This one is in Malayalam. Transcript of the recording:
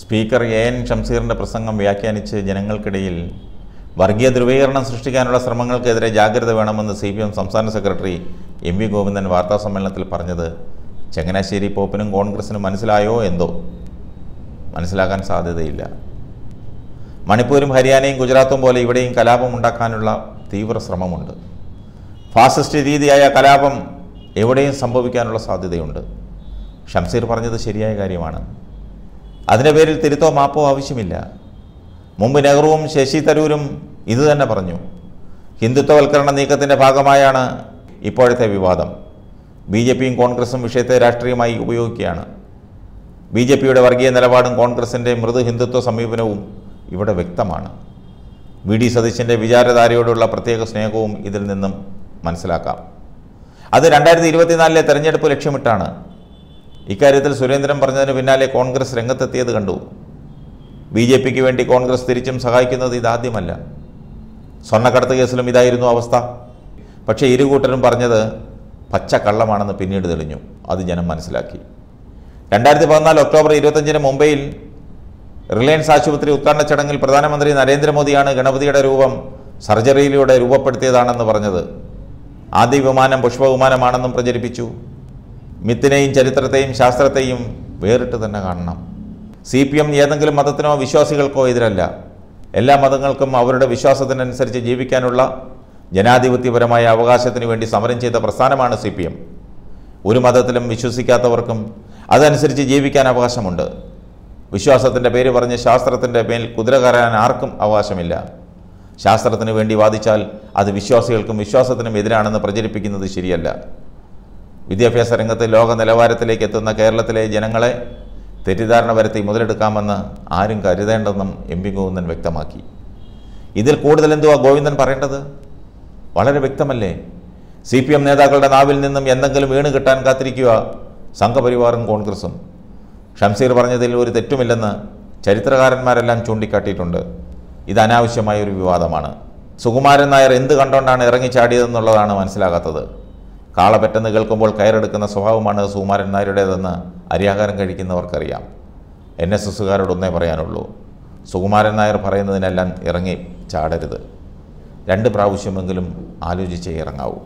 സ്പീക്കർ എ എൻ ഷംസീറിൻ്റെ പ്രസംഗം വ്യാഖ്യാനിച്ച് ജനങ്ങൾക്കിടയിൽ വർഗീയ ധ്രുവീകരണം സൃഷ്ടിക്കാനുള്ള ശ്രമങ്ങൾക്കെതിരെ ജാഗ്രത വേണമെന്ന് സി സംസ്ഥാന സെക്രട്ടറി എം വി ഗോവിന്ദൻ വാർത്താസമ്മേളനത്തിൽ പറഞ്ഞത് ചങ്ങനാശ്ശേരി പോപ്പിനും കോൺഗ്രസിനും മനസ്സിലായോ എന്തോ മനസ്സിലാക്കാൻ സാധ്യതയില്ല മണിപ്പൂരും ഹരിയാനയും ഗുജറാത്തും പോലെ ഇവിടെയും കലാപം ഉണ്ടാക്കാനുള്ള തീവ്ര ശ്രമമുണ്ട് ഫാസിസ്റ്റ് രീതിയായ കലാപം എവിടെയും സംഭവിക്കാനുള്ള സാധ്യതയുണ്ട് ഷംസീർ പറഞ്ഞത് ശരിയായ കാര്യമാണ് അതിൻ്റെ പേരിൽ തിരുത്തോ മാപ്പോ ആവശ്യമില്ല മുമ്പ് നെഹ്റുവും ശശി തരൂരും ഇതുതന്നെ പറഞ്ഞു ഹിന്ദുത്വവൽക്കരണ നീക്കത്തിൻ്റെ ഭാഗമായാണ് ഇപ്പോഴത്തെ വിവാദം ബി ജെ പിയും കോൺഗ്രസും വിഷയത്തെ രാഷ്ട്രീയമായി ഉപയോഗിക്കുകയാണ് ബി ജെ പിയുടെ വർഗീയ നിലപാടും കോൺഗ്രസിൻ്റെ മൃദു ഹിന്ദുത്വ സമീപനവും ഇവിടെ വ്യക്തമാണ് വി ഡി സതീശൻ്റെ വിചാരധാരയോടുള്ള പ്രത്യേക സ്നേഹവും ഇതിൽ നിന്നും മനസ്സിലാക്കാം അത് രണ്ടായിരത്തി ഇരുപത്തിനാലിലെ തെരഞ്ഞെടുപ്പ് ലക്ഷ്യമിട്ടാണ് ഇക്കാര്യത്തിൽ സുരേന്ദ്രൻ പറഞ്ഞതിന് പിന്നാലെ കോൺഗ്രസ് രംഗത്തെത്തിയത് കണ്ടു ബി ജെ പിക്ക് വേണ്ടി കോൺഗ്രസ് തിരിച്ചും സഹായിക്കുന്നത് ഇതാദ്യമല്ല സ്വർണ്ണക്കടത്ത് കേസിലും ഇതായിരുന്നു അവസ്ഥ പക്ഷേ ഇരുകൂട്ടരും പറഞ്ഞത് പച്ചക്കള്ളമാണെന്ന് പിന്നീട് തെളിഞ്ഞു അത് ജനം മനസ്സിലാക്കി രണ്ടായിരത്തി പതിനാല് ഒക്ടോബർ ഇരുപത്തഞ്ചിന് മുംബൈയിൽ റിലയൻസ് ആശുപത്രി ഉദ്ഘാടന ചടങ്ങിൽ പ്രധാനമന്ത്രി നരേന്ദ്രമോദിയാണ് ഗണപതിയുടെ രൂപം സർജറിയിലൂടെ രൂപപ്പെടുത്തിയതാണെന്ന് പറഞ്ഞത് ആദ്യ വിമാനം പുഷ്പവിമാനമാണെന്നും പ്രചരിപ്പിച്ചു മിത്തിനെയും ചരിത്രത്തെയും ശാസ്ത്രത്തെയും വേറിട്ട് തന്നെ കാണണം സി പി എം ഏതെങ്കിലും മതത്തിനോ വിശ്വാസികൾക്കോ എതിരല്ല എല്ലാ മതങ്ങൾക്കും അവരുടെ വിശ്വാസത്തിനനുസരിച്ച് ജീവിക്കാനുള്ള ജനാധിപത്യപരമായ അവകാശത്തിനു വേണ്ടി സമരം ചെയ്ത പ്രസ്ഥാനമാണ് സി പി എം ഒരു മതത്തിലും വിശ്വസിക്കാത്തവർക്കും അതനുസരിച്ച് ജീവിക്കാൻ അവകാശമുണ്ട് വിശ്വാസത്തിൻ്റെ പേര് പറഞ്ഞ് ശാസ്ത്രത്തിൻ്റെ മേൽ കുതിര കയറാൻ ആർക്കും അവകാശമില്ല ശാസ്ത്രത്തിന് വേണ്ടി വാദിച്ചാൽ അത് വിശ്വാസികൾക്കും വിശ്വാസത്തിനും എതിരാണെന്ന് പ്രചരിപ്പിക്കുന്നത് ശരിയല്ല വിദ്യാഭ്യാസ രംഗത്ത് ലോക നിലവാരത്തിലേക്ക് എത്തുന്ന കേരളത്തിലെ ജനങ്ങളെ തെറ്റിദ്ധാരണ വരുത്തി മുതലെടുക്കാമെന്ന് ആരും കരുതേണ്ടെന്നും എം പി ഗോവിന്ദൻ വ്യക്തമാക്കി ഇതിൽ കൂടുതൽ എന്തുവാ ഗോവിന്ദൻ പറയേണ്ടത് വളരെ വ്യക്തമല്ലേ സി പി എം നേതാക്കളുടെ നാവിൽ നിന്നും എന്തെങ്കിലും വീണ് കിട്ടാൻ കാത്തിരിക്കുക സംഘപരിവാറും കോൺഗ്രസും ഷംസീർ പറഞ്ഞതിൽ ഒരു തെറ്റുമില്ലെന്ന് ചരിത്രകാരന്മാരെല്ലാം ചൂണ്ടിക്കാട്ടിയിട്ടുണ്ട് ഇത് അനാവശ്യമായ ഒരു വിവാദമാണ് സുകുമാരൻ നായർ എന്ത് കണ്ടുകൊണ്ടാണ് ഇറങ്ങിച്ചാടിയതെന്നുള്ളതാണ് മനസ്സിലാകാത്തത് കാള പെറ്റെന്ന് കേൾക്കുമ്പോൾ കയറെടുക്കുന്ന സ്വഭാവമാണ് സുകുമാരൻ നായരുടേതെന്ന് അരിയാഹാരം കഴിക്കുന്നവർക്കറിയാം എൻ എസ് എസ്സുകാരോടൊന്നേ പറയാനുള്ളൂ സുകുമാരൻ നായർ പറയുന്നതിനെല്ലാം ഇറങ്ങി ചാടരുത് രണ്ട് പ്രാവശ്യമെങ്കിലും ആലോചിച്ചേ ഇറങ്ങാവൂ